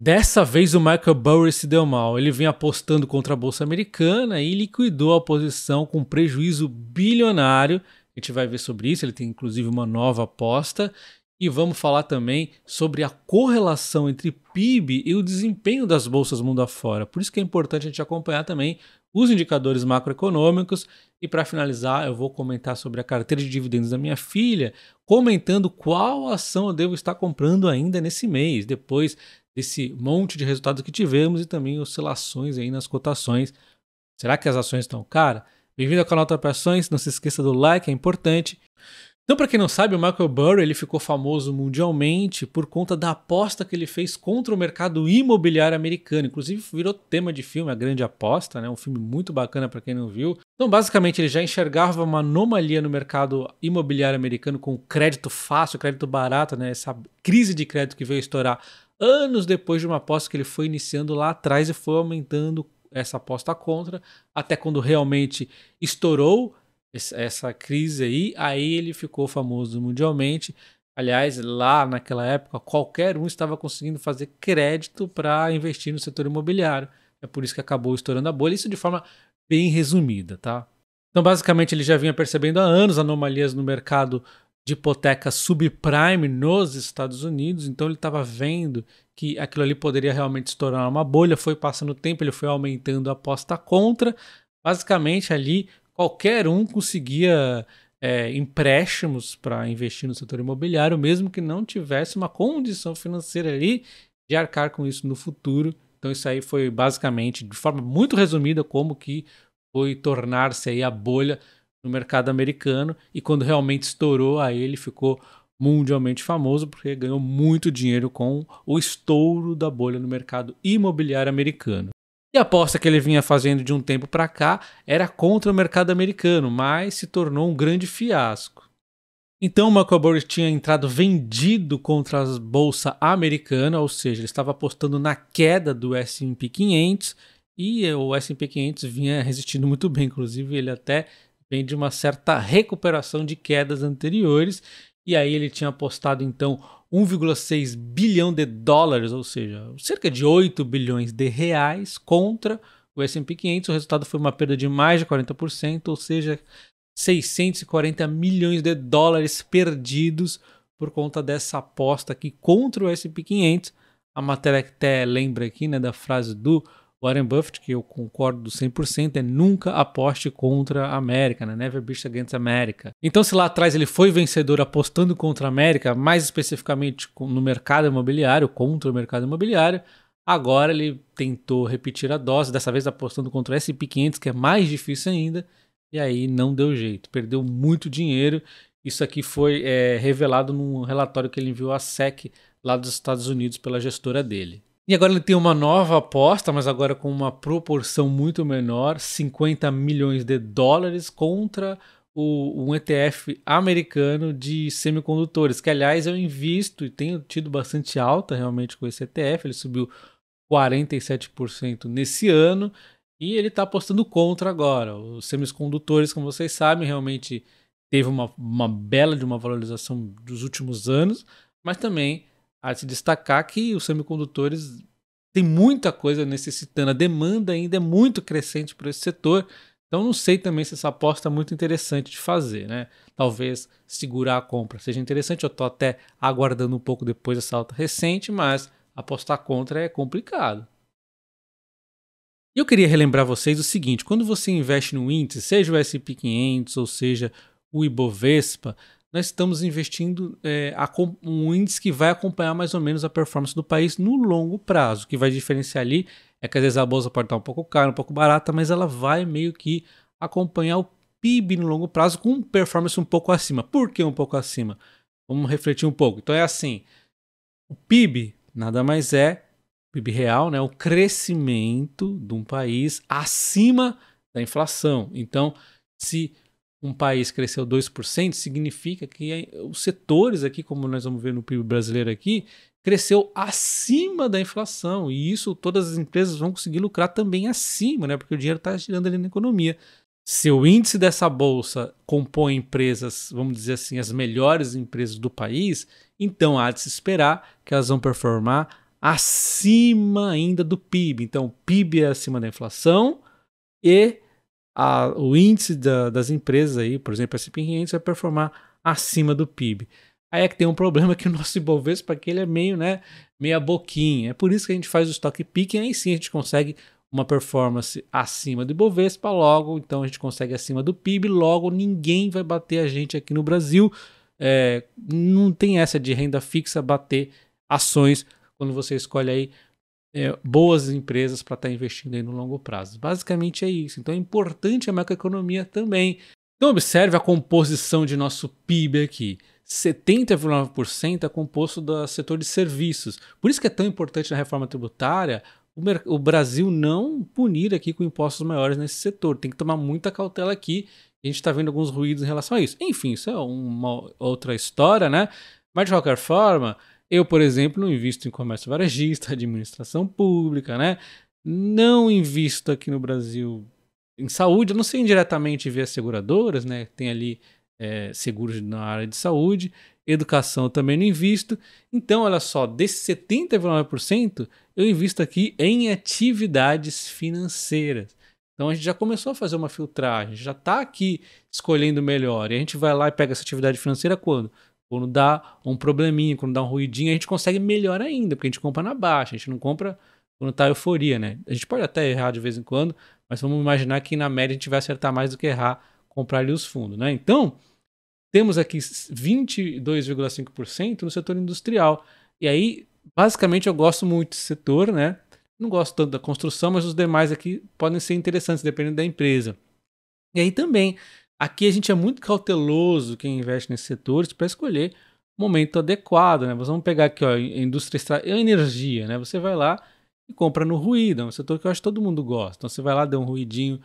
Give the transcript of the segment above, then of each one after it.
Dessa vez o Michael Burry se deu mal. Ele vem apostando contra a bolsa americana e liquidou a posição com prejuízo bilionário. A gente vai ver sobre isso, ele tem inclusive uma nova aposta. E vamos falar também sobre a correlação entre PIB e o desempenho das bolsas mundo afora. Por isso que é importante a gente acompanhar também os indicadores macroeconômicos e para finalizar, eu vou comentar sobre a carteira de dividendos da minha filha, comentando qual ação eu devo estar comprando ainda nesse mês, depois desse monte de resultados que tivemos e também oscilações aí nas cotações. Será que as ações estão caras? Bem-vindo ao canal Top Ações, não se esqueça do like, é importante. Então, para quem não sabe, o Michael Burry ele ficou famoso mundialmente por conta da aposta que ele fez contra o mercado imobiliário americano. Inclusive, virou tema de filme, A Grande Aposta, né? um filme muito bacana para quem não viu. Então, basicamente, ele já enxergava uma anomalia no mercado imobiliário americano com crédito fácil, crédito barato, né? essa crise de crédito que veio estourar anos depois de uma aposta que ele foi iniciando lá atrás e foi aumentando essa aposta contra, até quando realmente estourou essa crise aí, aí ele ficou famoso mundialmente. Aliás, lá naquela época, qualquer um estava conseguindo fazer crédito para investir no setor imobiliário. É por isso que acabou estourando a bolha, isso de forma bem resumida, tá? Então, basicamente, ele já vinha percebendo há anos anomalias no mercado de hipoteca subprime nos Estados Unidos, então ele estava vendo que aquilo ali poderia realmente estourar uma bolha, foi passando o tempo, ele foi aumentando a aposta contra. Basicamente, ali qualquer um conseguia é, empréstimos para investir no setor imobiliário, mesmo que não tivesse uma condição financeira ali de arcar com isso no futuro. Então isso aí foi basicamente, de forma muito resumida, como que foi tornar-se aí a bolha no mercado americano e quando realmente estourou, aí ele ficou mundialmente famoso porque ganhou muito dinheiro com o estouro da bolha no mercado imobiliário americano a aposta que ele vinha fazendo de um tempo para cá era contra o mercado americano, mas se tornou um grande fiasco. Então, o Michael Burry tinha entrado vendido contra a bolsa americana, ou seja, ele estava apostando na queda do S&P 500 e o S&P 500 vinha resistindo muito bem, inclusive ele até vem de uma certa recuperação de quedas anteriores. E aí ele tinha apostado então 1,6 bilhão de dólares, ou seja, cerca de 8 bilhões de reais contra o S&P 500. O resultado foi uma perda de mais de 40%, ou seja, 640 milhões de dólares perdidos por conta dessa aposta aqui contra o S&P 500. A matéria até lembra aqui, né, da frase do Warren Buffett, que eu concordo 100%, é nunca aposte contra a América, né? Never bet against America. Então, se lá atrás ele foi vencedor apostando contra a América, mais especificamente no mercado imobiliário, contra o mercado imobiliário, agora ele tentou repetir a dose, dessa vez apostando contra o S&P 500, que é mais difícil ainda, e aí não deu jeito, perdeu muito dinheiro. Isso aqui foi é, revelado num relatório que ele enviou à SEC lá dos Estados Unidos pela gestora dele. E agora ele tem uma nova aposta, mas agora com uma proporção muito menor, 50 milhões de dólares contra o, um ETF americano de semicondutores, que aliás eu invisto e tenho tido bastante alta realmente com esse ETF, ele subiu 47% nesse ano e ele está apostando contra agora. Os semicondutores, como vocês sabem, realmente teve uma, uma bela de uma valorização dos últimos anos, mas também a se destacar que os semicondutores tem muita coisa necessitando, a demanda ainda é muito crescente para esse setor. Então não sei também se essa aposta é muito interessante de fazer, né? Talvez segurar a compra seja interessante. Eu estou até aguardando um pouco depois dessa alta recente, mas apostar contra é complicado. E eu queria relembrar vocês o seguinte: quando você investe no índice, seja o S&P 500 ou seja o Ibovespa, nós estamos investindo é, um índice que vai acompanhar mais ou menos a performance do país no longo prazo. O que vai diferenciar ali é que às vezes a bolsa pode estar um pouco cara, um pouco barata, mas ela vai meio que acompanhar o PIB no longo prazo com performance um pouco acima. Por que um pouco acima? Vamos refletir um pouco. Então é assim: o PIB nada mais é PIB real, né? O crescimento de um país acima da inflação. Então, se um país cresceu 2%, significa que os setores aqui, como nós vamos ver no PIB brasileiro aqui, cresceu acima da inflação. E isso todas as empresas vão conseguir lucrar também acima, né? Porque o dinheiro está girando ali na economia. Se o índice dessa bolsa compõe empresas, vamos dizer assim, as melhores empresas do país, então há de se esperar que elas vão performar acima ainda do PIB. Então, PIB é acima da inflação e a, o índice da, das empresas aí, por exemplo, a S&P 500 vai performar acima do PIB. Aí é que tem um problema que o nosso Ibovespa aqui ele é meio, né, meia boquinha. É por isso que a gente faz o stock picking, aí sim a gente consegue uma performance acima do Ibovespa logo, então a gente consegue acima do PIB, logo ninguém vai bater a gente aqui no Brasil. É, não tem essa de renda fixa bater ações quando você escolhe aí é, boas empresas para estar tá investindo aí no longo prazo. Basicamente é isso. Então é importante a macroeconomia também. Então observe a composição de nosso PIB aqui. 70,9% é composto do setor de serviços. Por isso que é tão importante na reforma tributária o, o Brasil não punir aqui com impostos maiores nesse setor. Tem que tomar muita cautela aqui. A gente está vendo alguns ruídos em relação a isso. Enfim, isso é uma outra história, né? Mas de qualquer forma, eu, por exemplo, não invisto em comércio varejista, administração pública, né? Não invisto aqui no Brasil em saúde, Eu não sei indiretamente via seguradoras, né? Tem ali é, seguros na área de saúde, educação também não invisto. Então, olha só, desses 79%, eu invisto aqui em atividades financeiras. Então a gente já começou a fazer uma filtragem, já está aqui escolhendo melhor. E a gente vai lá e pega essa atividade financeira quando? Quando dá um probleminha, quando dá um ruidinho, a gente consegue melhor ainda, porque a gente compra na baixa, a gente não compra quando tá euforia, né? A gente pode até errar de vez em quando, mas vamos imaginar que na média a gente vai acertar mais do que errar comprar ali os fundos, né? Então, temos aqui 22,5% no setor industrial. E aí, basicamente, eu gosto muito desse setor, né? Não gosto tanto da construção, mas os demais aqui podem ser interessantes, dependendo da empresa. E aí também, Aqui a gente é muito cauteloso quem investe nesses setores para escolher o momento adequado, né? Vamos pegar aqui, ó, indústria energia, né? Você vai lá e compra no ruído, é um setor que eu acho que todo mundo gosta. Então você vai lá, deu um ruidinho,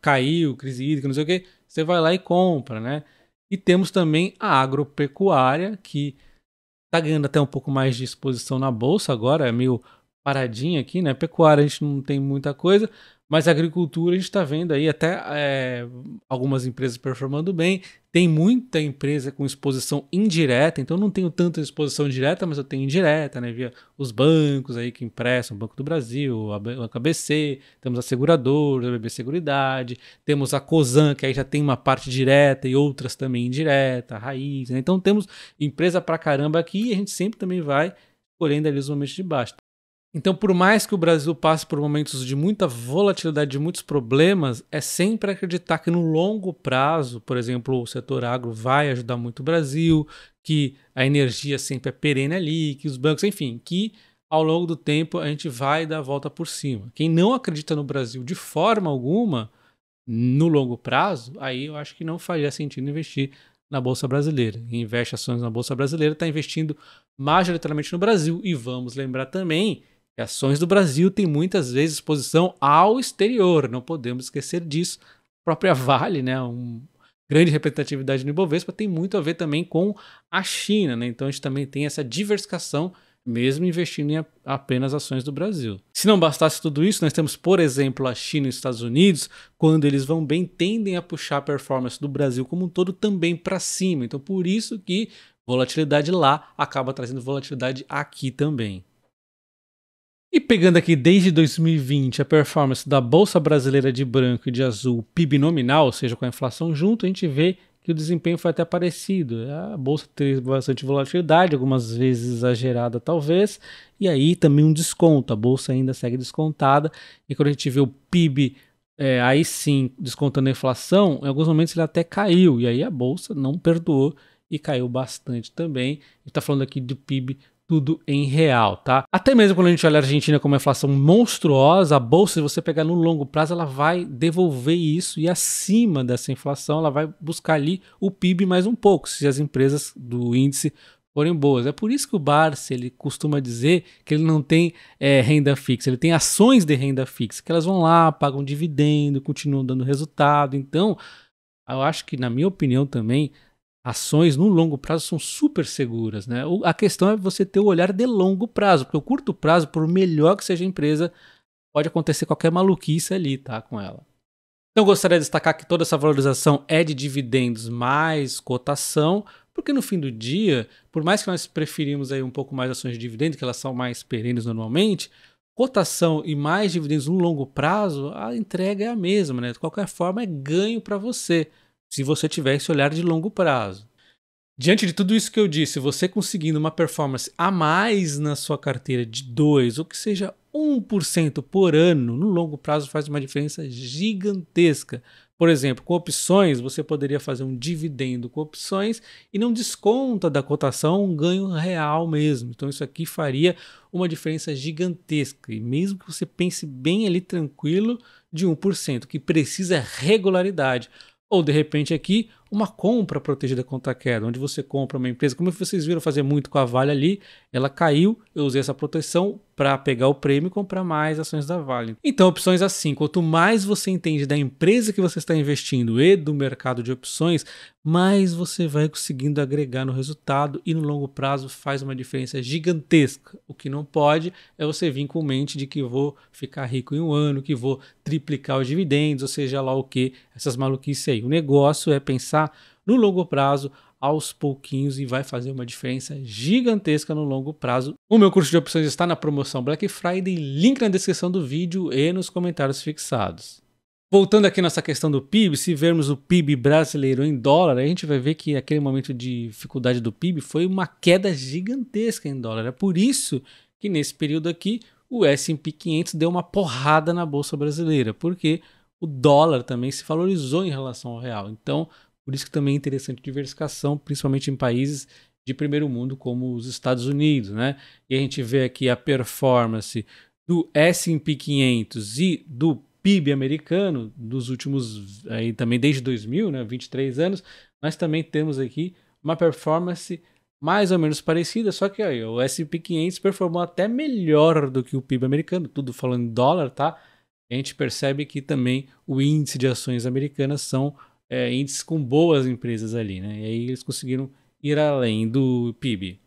caiu, crise hídrica, não sei o quê, você vai lá e compra, né? E temos também a agropecuária, que está ganhando até um pouco mais de exposição na bolsa agora, é meio paradinha aqui, né? Pecuária a gente não tem muita coisa, mas a agricultura a gente está vendo aí até é, algumas empresas performando bem. Tem muita empresa com exposição indireta, então não tenho tanta exposição direta, mas eu tenho indireta, né? Via os bancos aí que emprestam, o Banco do Brasil, a Banca BC, temos a seguradora, a BB Seguridade, temos a Cosan, que aí já tem uma parte direta e outras também indireta, a Raiz, né? Então temos empresa pra caramba aqui e a gente sempre também vai colhendo ali os momentos de baixo. Então, por mais que o Brasil passe por momentos de muita volatilidade, de muitos problemas, é sempre acreditar que no longo prazo, por exemplo, o setor agro vai ajudar muito o Brasil, que a energia sempre é perene ali, que os bancos, enfim, que ao longo do tempo a gente vai dar a volta por cima. Quem não acredita no Brasil de forma alguma, no longo prazo, aí eu acho que não faria sentido investir na Bolsa Brasileira. Quem investe ações na Bolsa Brasileira está investindo majoritariamente no Brasil. E vamos lembrar também e ações do Brasil têm muitas vezes exposição ao exterior, não podemos esquecer disso. A própria Vale, né, um, grande representatividade no Ibovespa tem muito a ver também com a China, né? Então a gente também tem essa diversificação, mesmo investindo em apenas ações do Brasil. Se não bastasse tudo isso, nós temos, por exemplo, a China e os Estados Unidos, quando eles vão bem, tendem a puxar a performance do Brasil como um todo também para cima. Então por isso que volatilidade lá acaba trazendo volatilidade aqui também. E pegando aqui desde 2020 a performance da Bolsa Brasileira de Branco e de Azul, PIB nominal, ou seja, com a inflação junto, a gente vê que o desempenho foi até parecido. É, a bolsa teve bastante volatilidade, algumas vezes exagerada talvez, e aí também um desconto. A bolsa ainda segue descontada, e quando a gente vê o PIB é, aí sim descontando a inflação, em alguns momentos ele até caiu, e aí a bolsa não perdoou e caiu bastante também. Está falando aqui do PIB tudo em real, tá? Até mesmo quando a gente olha a Argentina com uma inflação monstruosa, a bolsa, se você pegar no longo prazo, ela vai devolver isso e acima dessa inflação, ela vai buscar ali o PIB mais um pouco, se as empresas do índice forem boas. É por isso que o Barça ele costuma dizer que ele não tem é, renda fixa, ele tem ações de renda fixa, que elas vão lá, pagam dividendo, continuam dando resultado. Então, eu acho que, na minha opinião também, ações no longo prazo são super seguras, né? A questão é você ter o olhar de longo prazo, porque o curto prazo, por melhor que seja a empresa, pode acontecer qualquer maluquice ali, tá? Com ela. Então gostaria de destacar que toda essa valorização é de dividendos mais cotação, porque no fim do dia, por mais que nós preferimos aí um pouco mais ações de dividendo, que elas são mais perenes normalmente, cotação e mais dividendos no longo prazo, a entrega é a mesma, né? De qualquer forma é ganho para você se você tiver esse olhar de longo prazo. Diante de tudo isso que eu disse, você conseguindo uma performance a mais na sua carteira de 2, ou que seja 1% por ano, no longo prazo faz uma diferença gigantesca. Por exemplo, com opções, você poderia fazer um dividendo com opções e não desconta da cotação um ganho real mesmo. Então, isso aqui faria uma diferença gigantesca. E mesmo que você pense bem ali tranquilo de 1%, que precisa regularidade. Ou de repente aqui, uma compra protegida contra a queda, onde você compra uma empresa, como vocês viram fazer muito com a Vale ali, ela caiu, eu usei essa proteção para pegar o prêmio e comprar mais ações da Vale. Então, opções assim, quanto mais você entende da empresa que você está investindo e do mercado de opções, mais você vai conseguindo agregar no resultado e no longo prazo faz uma diferença gigantesca. O que não pode é você vir com mente de que vou ficar rico em um ano, que vou triplicar os dividendos, ou seja lá o que, essas maluquices aí. O negócio é pensar pensar no longo prazo aos pouquinhos e vai fazer uma diferença gigantesca no longo prazo. O meu curso de opções está na promoção Black Friday, link na descrição do vídeo e nos comentários fixados. Voltando aqui nessa questão do PIB, se vermos o PIB brasileiro em dólar, a gente vai ver que aquele momento de dificuldade do PIB foi uma queda gigantesca em dólar. É por isso que nesse período aqui o S&P 500 deu uma porrada na bolsa brasileira, porque o dólar também se valorizou em relação ao real. Então, por isso que também é interessante diversificação, principalmente em países de primeiro mundo como os Estados Unidos, né? E a gente vê aqui a performance do S&P 500 e do PIB americano dos últimos aí também desde 2000, né, 23 anos, nós também temos aqui uma performance mais ou menos parecida, só que aí, o S&P 500 performou até melhor do que o PIB americano, tudo falando em dólar, tá? A gente percebe que também o índice de ações americanas são é, índices com boas empresas ali, né? E aí eles conseguiram ir além do PIB.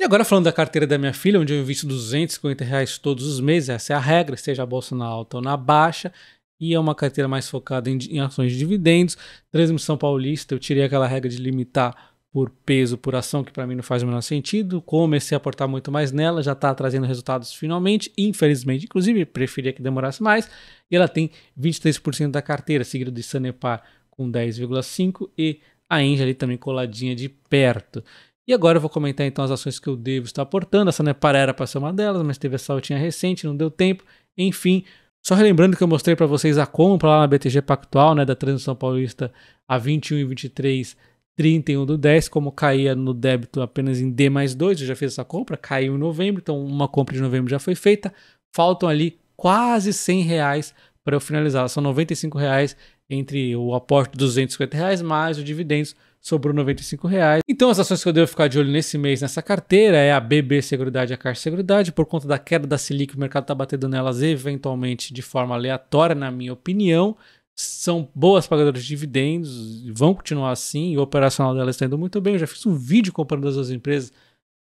E agora falando da carteira da minha filha, onde eu invisto 250 reais todos os meses, essa é a regra, seja a bolsa na alta ou na baixa, e é uma carteira mais focada em, em ações de dividendos. Transmissão paulista, eu tirei aquela regra de limitar por peso, por ação, que para mim não faz o menor sentido. Comecei a aportar muito mais nela, já está trazendo resultados finalmente, infelizmente, inclusive, preferia que demorasse mais. E ela tem 23% da carteira, seguido de Sanepar com 10,5 e a Engie ali também coladinha de perto. E agora eu vou comentar então as ações que eu devo estar aportando. Essa não é para era para ser uma delas, mas teve a saltinha recente, não deu tempo. Enfim, só relembrando que eu mostrei para vocês a compra lá na BTG Pactual, né, da Transição Paulista a 21 e 23, 31 do 10, como caía no débito apenas em D mais 2, eu já fiz essa compra, caiu em novembro, então uma compra de novembro já foi feita. Faltam ali quase 100 reais para eu finalizar, são 95 reais entre o aporte de 250 reais mais o dividendos sobrou 95 reais. Então as ações que eu devo ficar de olho nesse mês nessa carteira é a BB Seguridade e a Caixa Seguridade. Por conta da queda da Selic, o mercado está batendo nelas eventualmente de forma aleatória, na minha opinião. São boas pagadoras de dividendos, vão continuar assim, o operacional delas está indo muito bem. Eu já fiz um vídeo comparando as duas empresas,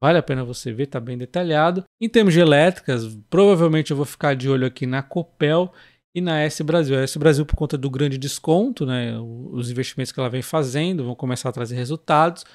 vale a pena você ver, está bem detalhado. Em termos de elétricas, provavelmente eu vou ficar de olho aqui na Copel e na S Brasil. A S Brasil, por conta do grande desconto, né, os investimentos que ela vem fazendo vão começar a trazer resultados.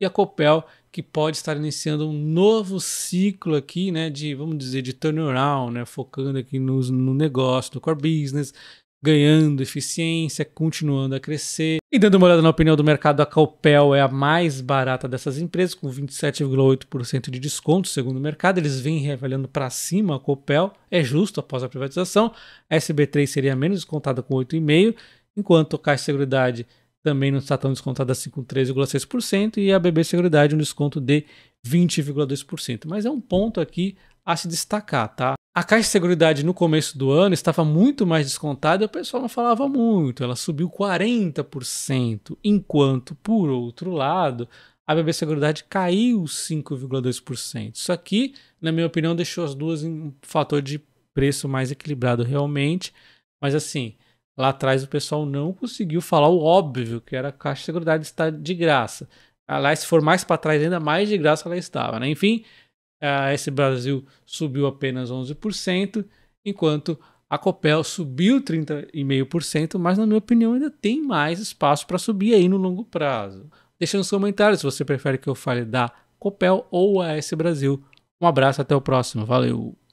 E a Copel, que pode estar iniciando um novo ciclo aqui, né, de, vamos dizer, de turnaround, né, focando aqui no no negócio, no core business, ganhando eficiência, continuando a crescer. E dando uma olhada na opinião do mercado, a Calpel é a mais barata dessas empresas, com 27,8% de desconto, segundo o mercado. Eles vêm reavaliando para cima a Copel é justo após a privatização. A SB3 seria menos descontada com 8,5%, enquanto a Caixa Seguridade também não está tão descontada assim com 3,6% e a BB Seguridade um desconto de 20,2%. Mas é um ponto aqui a se destacar, tá? A Caixa de Seguridade no começo do ano estava muito mais descontada e o pessoal não falava muito. Ela subiu 40%, enquanto, por outro lado, a BB Seguridade caiu 5,2%. Isso aqui, na minha opinião, deixou as duas em um fator de preço mais equilibrado realmente. Mas assim, lá atrás o pessoal não conseguiu falar o óbvio, que era a Caixa de Seguridade estar de graça. Aliás, se for mais para trás, ainda mais de graça ela estava, né? Enfim, a é, S Brasil subiu apenas 11%, enquanto a Copel subiu 30,5%, mas na minha opinião ainda tem mais espaço para subir aí no longo prazo. Deixa nos comentários se você prefere que eu fale da Copel ou a S Brasil. Um abraço, até o próximo. Valeu!